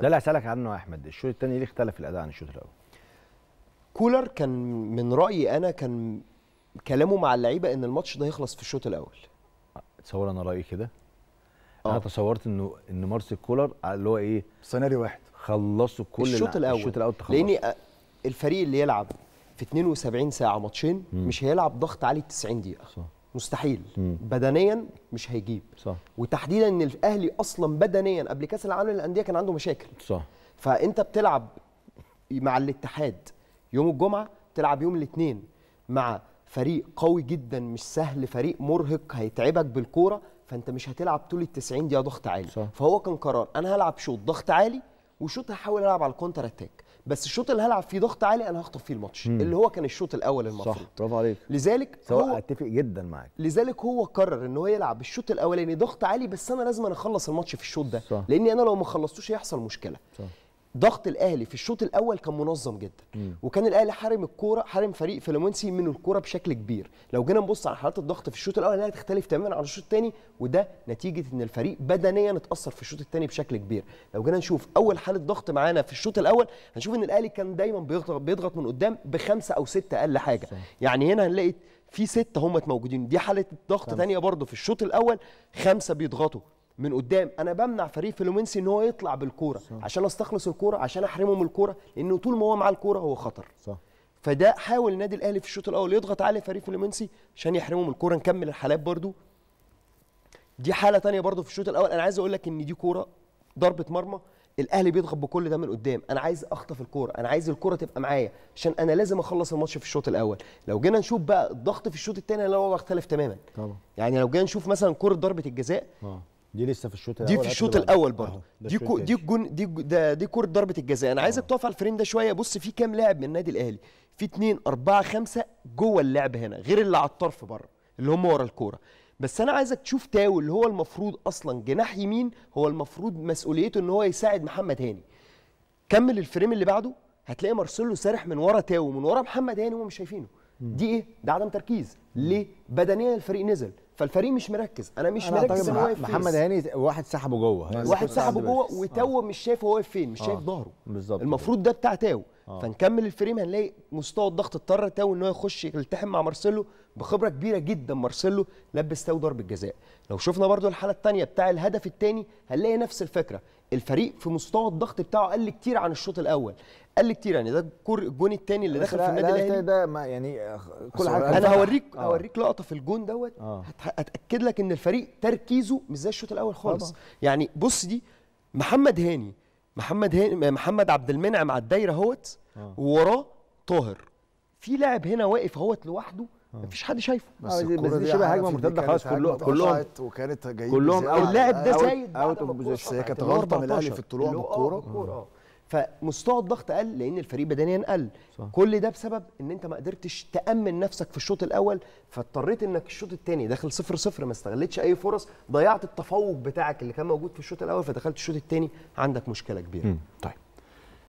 ده اللي هسألك عنه يا أحمد الشوط الثاني ليه اختلف الأداء عن الشوط الأول؟ كولر كان من رأيي أنا كان كلامه مع اللعيبة إن الماتش ده هيخلص في الشوط الأول تصور أنا رأيي كده؟ أوه. أنا آه. تصورت إنه إن مارسيل كولر اللي هو إيه؟ سيناريو واحد خلصوا كل الشوط الأول الشوط الأول تخلص لأن الفريق اللي يلعب في 72 ساعة ماتشين مش هيلعب ضغط عالي 90 دقيقة صح مستحيل مم. بدنيا مش هيجيب صح وتحديدا ان الاهلي اصلا بدنيا قبل كاس العالم للانديه كان عنده مشاكل صح فانت بتلعب مع الاتحاد يوم الجمعه تلعب يوم الاثنين مع فريق قوي جدا مش سهل فريق مرهق هيتعبك بالكوره فانت مش هتلعب طول ال 90 دقيقه ضغط عالي صح. فهو كان قرار انا هلعب شوط ضغط عالي وشوط هحاول العب على الكونتر اتاك بس الشوط اللي هلعب فيه ضغط عالي انا هخطف فيه الماتش مم. اللي هو كان الشوط الاول المفروض صح برافو عليك لذلك هو اتفق جدا معاك لذلك هو قرر ان هو يلعب الشوط الاولاني ضغط عالي بس انا لازم اخلص الماتش في الشوط ده صح. لاني انا لو ما خلصتوش هيحصل مشكله صح. ضغط الاهلي في الشوط الاول كان منظم جدا م. وكان الاهلي حارم الكوره حارم فريق فلومنسي من الكوره بشكل كبير لو جينا نبص على حالات الضغط في الشوط الاول هي تختلف تماما عن الشوط الثاني وده نتيجه ان الفريق بدنيا اتاثر في الشوط الثاني بشكل كبير لو جينا نشوف اول حاله ضغط معانا في الشوط الاول هنشوف ان الاهلي كان دايما بيضغط بيضغط من قدام بخمسه او سته اقل حاجه صح. يعني هنا هنلاقي في سته هم موجودين دي حاله ضغط ثانيه برضه في الشوط الاول خمسه بيضغطوا من قدام انا بمنع فريق فلومنسي ان هو يطلع بالكوره صح. عشان استخلص الكوره عشان احرمه من الكوره لانه طول ما هو معاه الكوره هو خطر صح. فده حاول النادي الاهلي في الشوط الاول يضغط على فريق فلومنسي عشان يحرمه من الكوره نكمل الحالات برده دي حاله ثانيه برده في الشوط الاول انا عايز اقول لك ان دي كوره ضربه مرمى الاهلي بيضغط بكل ده من قدام انا عايز اخطف الكوره انا عايز الكوره تبقى معايا عشان انا لازم اخلص الماتش في الشوط الاول لو جينا نشوف بقى الضغط في الشوط الثاني الوضع اختلف تماما طبعا يعني لو جينا نشوف مثلا كره ضربه الجزاء آه. دي لسه في الشوط الاول دي في الشوط الاول برضه دي كو دي جون دي ده دي كوره ضربه الجزاء انا عايزك تقف على الفريم ده شويه بص في كام لاعب من النادي الاهلي في 2 أربعة خمسة جوه اللعب هنا غير اللي على الطرف بره اللي هم ورا الكوره بس انا عايزك تشوف تاو اللي هو المفروض اصلا جناح يمين هو المفروض مسؤوليته ان هو يساعد محمد هاني كمل الفريم اللي بعده هتلاقي مارسيلو سارح من ورا تاو من ورا محمد هاني وهم مش شايفينه دي ايه ده عدم تركيز ليه بدنيا الفريق نزل فالفريق مش مركز انا مش أنا آه، طيب، مركز ان هو واقف محمد هاني واحد سحبه جوه واحد سحبه جوه وتو آه. مش شايف هو واقف فين مش آه. شايف ظهره بالظبط المفروض ده بتاع تاو آه. فنكمل الفريم هنلاقي مستوى الضغط اضطر تاو ان هو يخش يلتحم مع مارسيلو بخبره كبيره جدا مارسيلو لبس تاو ضربه جزاء لو شفنا برده الحاله الثانيه بتاع الهدف الثاني هنلاقي نفس الفكره الفريق في مستوى الضغط بتاعه قل كتير عن الشوط الاول قل كتير يعني ده الجون الثاني اللي دخل في النادي الاهلي ده ما يعني آه، كل حاجه انا هوريك آه. هوريك لقطه في الجون دوت آه. هتاكد لك ان الفريق تركيزه مش زي الشوط الاول خالص طبعا. يعني بص دي محمد هاني محمد هاني محمد عبد المنعم على الدايره اهوت ووراه آه. طاهر في لاعب هنا واقف اهوت لوحده آه. مفيش حد شايفه بس آه، الكوره دي شبه هجمه مرتده خلاص كلهم كلهم وكانت جايين كلهم اللاعب ده زايد اوت اوف بوزيشن هي كانت غلطه من الاهلي في الطلوع بالكوره آه. فمستوى الضغط قل لان الفريق بدنيا قل كل ده بسبب ان انت ما قدرتش تامن نفسك في الشوط الاول فاضطريت انك الشوط الثاني داخل صفر صفر ما استغلتش اي فرص ضيعت التفوق بتاعك اللي كان موجود في الشوط الاول فدخلت الشوط الثاني عندك مشكله كبيره طيب